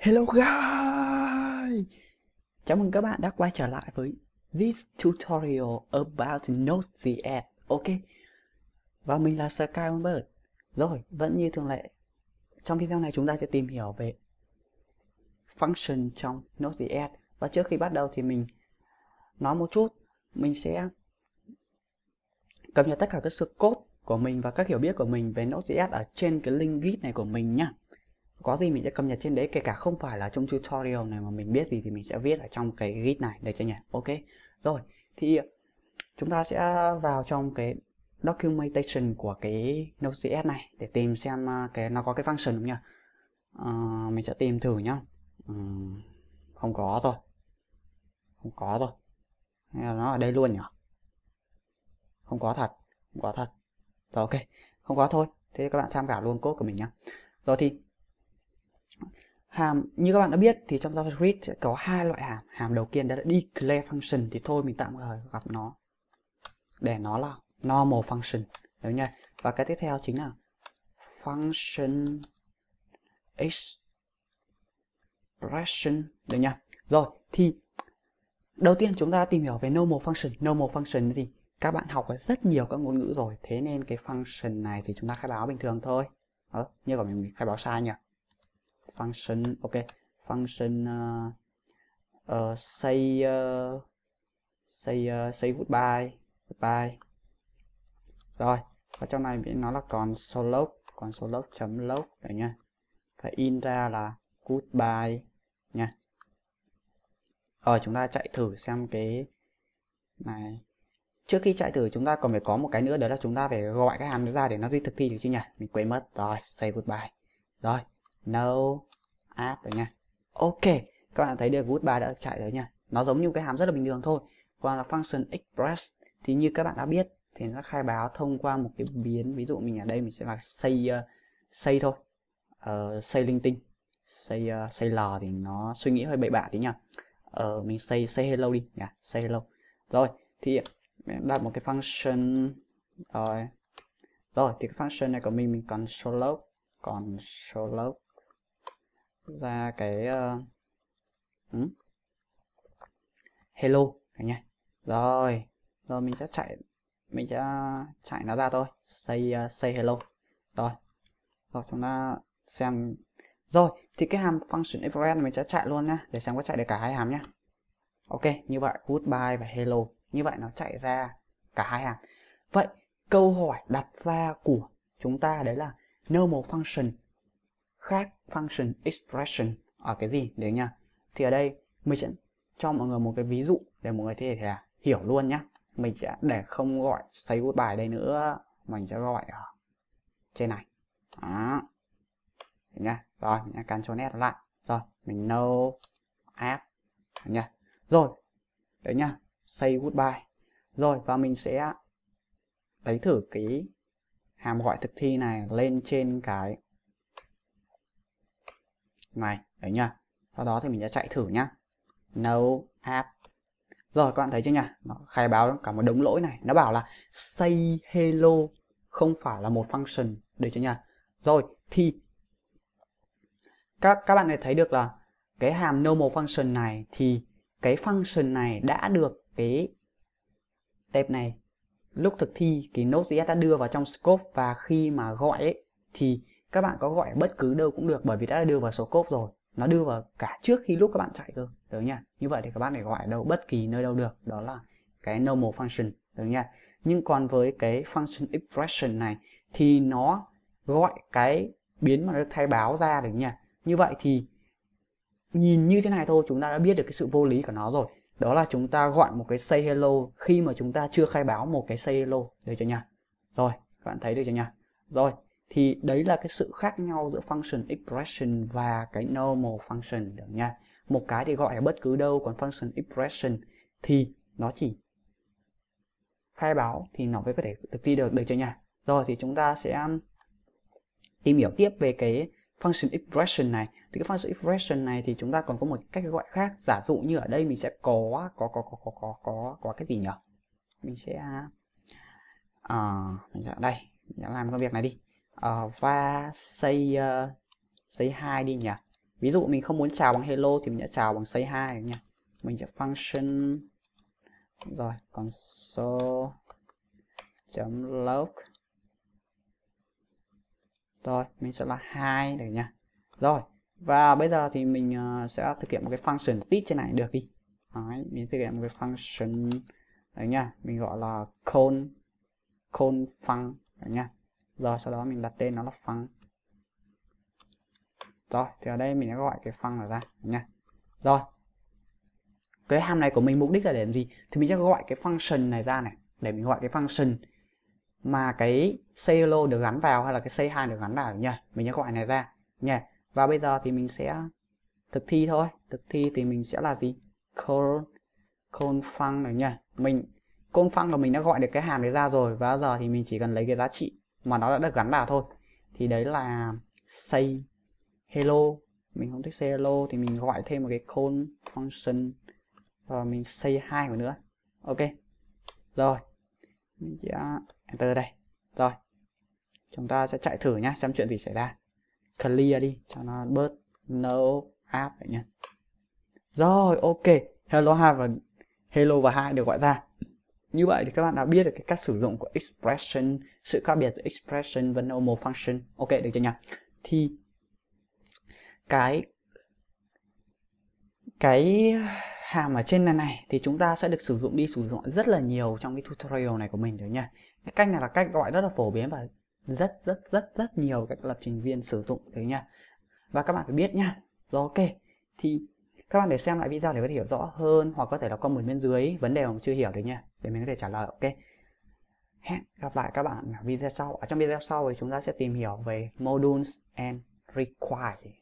Hello guys! Chào mừng các bạn đã quay trở lại với this tutorial about Node.js Ok, và mình là Sky Rồi, vẫn như thường lệ Trong video này chúng ta sẽ tìm hiểu về function trong Node.js Và trước khi bắt đầu thì mình nói một chút Mình sẽ cập nhật tất cả các sự code của mình và các hiểu biết của mình về Node.js ở trên cái link git này của mình nha có gì mình sẽ cập nhật trên đấy kể cả không phải là trong tutorial này mà mình biết gì thì mình sẽ viết ở trong cái git này để cho nhỉ ok rồi thì chúng ta sẽ vào trong cái documentation của cái Node.js này để tìm xem à, cái nó có cái function không nhỉ à, mình sẽ tìm thử nhá không có rồi không có rồi Hay là nó ở đây luôn nhỉ không có thật không có thật rồi ok không có thôi thế các bạn tham khảo luôn code của mình nhá rồi thì hàm như các bạn đã biết thì trong JavaScript sẽ có hai loại hàm hàm đầu tiên đó là declare function thì thôi mình tạm thời gặp nó để nó là normal function đúng nha. và cái tiếp theo chính là function expression được nha. rồi thì đầu tiên chúng ta tìm hiểu về normal function normal function là gì các bạn học rất nhiều các ngôn ngữ rồi thế nên cái function này thì chúng ta khai báo bình thường thôi Đó, như của mình khai báo sai nhỉ function ok function uh, uh, say uh, say uh, say goodbye goodbye rồi và trong này nó là còn log còn log chấm lốc, rồi nha phải in ra là goodbye nha rồi chúng ta chạy thử xem cái này trước khi chạy thử chúng ta còn phải có một cái nữa đó là chúng ta phải gọi cái hàm ra để nó đi thực thi được chứ nhỉ mình quên mất rồi say goodbye rồi no app nha ok các bạn thấy được goodbye đã chạy rồi nha nó giống như cái hàm rất là bình thường thôi còn là function express thì như các bạn đã biết thì nó khai báo thông qua một cái biến ví dụ mình ở đây mình sẽ là xây uh, xây thôi uh, ờ, xây linh tinh xây uh, xây lò thì nó suy nghĩ hơi bậy bạ tí nhá uh, ờ, mình xây xây hello đi nhá dạ, yeah, xây hello rồi thì đặt một cái function rồi rồi thì cái function này của mình mình còn solo còn solo ra cái uh, ừ. hello anh nha rồi rồi mình sẽ chạy mình sẽ chạy nó ra thôi say uh, say hello rồi rồi chúng ta xem rồi thì cái hàm function infrared mình sẽ chạy luôn nhá để xem có chạy được cả hai hàm nhá ok như vậy goodbye và hello như vậy nó chạy ra cả hai hàm vậy câu hỏi đặt ra của chúng ta đấy là normal function khác function expression ở cái gì đấy nha thì ở đây mình sẽ cho mọi người một cái ví dụ để mọi người có thể là hiểu luôn nhá mình sẽ để không gọi say goodbye bài đây nữa mình sẽ gọi ở trên này đó đấy nha rồi mình sẽ Ctrl S lại rồi mình no app đấy nha rồi đấy nha say goodbye rồi và mình sẽ lấy thử cái hàm gọi thực thi này lên trên cái này đấy nhá sau đó thì mình sẽ chạy thử nhá no app rồi các bạn thấy chưa nhỉ nó khai báo cả một đống lỗi này nó bảo là say hello không phải là một function đấy chưa nhỉ rồi thì các các bạn này thấy được là cái hàm normal function này thì cái function này đã được cái tệp này lúc thực thi cái Node.js đã đưa vào trong scope và khi mà gọi ấy, thì các bạn có gọi bất cứ đâu cũng được bởi vì đã đưa vào số cốp rồi nó đưa vào cả trước khi lúc các bạn chạy cơ được nha như vậy thì các bạn để gọi ở đâu bất kỳ nơi đâu được đó là cái normal function được nha nhưng còn với cái function expression này thì nó gọi cái biến mà nó thay báo ra được nha như vậy thì nhìn như thế này thôi chúng ta đã biết được cái sự vô lý của nó rồi đó là chúng ta gọi một cái say hello khi mà chúng ta chưa khai báo một cái say hello được chưa nha rồi các bạn thấy được chưa nha rồi thì đấy là cái sự khác nhau giữa function expression và cái normal function được nha một cái thì gọi ở bất cứ đâu còn function expression thì nó chỉ khai báo thì nó mới có thể thực thi được được chưa nha rồi thì chúng ta sẽ um, tìm hiểu tiếp về cái function expression này thì cái function expression này thì chúng ta còn có một cách gọi khác giả dụ như ở đây mình sẽ có có có có có có có có cái gì nhỉ mình sẽ à, mình sẽ đây mình sẽ làm cái việc này đi uh, va say uh, say hai đi nhỉ ví dụ mình không muốn chào bằng hello thì mình sẽ chào bằng say hai nha mình sẽ function rồi console chấm log rồi mình sẽ là hai để nha rồi và bây giờ thì mình ờ, sẽ thực hiện một cái function tít trên này được đi Đấy, mình thực hiện một cái function đấy nha mình gọi là con con func đấy nha rồi sau đó mình đặt tên nó là func rồi thì ở đây mình đã gọi cái func này ra nha rồi cái hàm này của mình mục đích là để làm gì thì mình sẽ gọi cái function này ra này để mình gọi cái function mà cái hello được gắn vào hay là cái say hai được gắn vào nha mình sẽ gọi này ra nha và bây giờ thì mình sẽ thực thi thôi thực thi thì mình sẽ là gì call call func này nha mình call func là mình đã gọi được cái hàm này ra rồi và giờ thì mình chỉ cần lấy cái giá trị mà nó đã được gắn vào thôi thì đấy là say hello mình không thích say hello thì mình gọi thêm một cái call function và mình say hai vào nữa ok rồi mình sẽ enter đây rồi chúng ta sẽ chạy thử nhá xem chuyện gì xảy ra clear đi cho nó bớt no app vậy nhá rồi ok hello hai và hello và hai được gọi ra như vậy thì các bạn đã biết được cái cách sử dụng của expression sự khác biệt giữa expression và normal function ok được chưa nhỉ thì cái cái hàm ở trên này này thì chúng ta sẽ được sử dụng đi sử dụng rất là nhiều trong cái tutorial này của mình rồi nha cái cách này là cách gọi rất là phổ biến và rất rất rất rất nhiều các lập trình viên sử dụng đấy nha và các bạn phải biết nhá, rồi ok thì các bạn để xem lại video để có thể hiểu rõ hơn hoặc có thể là comment bên dưới vấn đề mà chưa hiểu được nha để mình có thể trả lời ok hẹn gặp lại các bạn video sau ở trong video sau thì chúng ta sẽ tìm hiểu về modules and require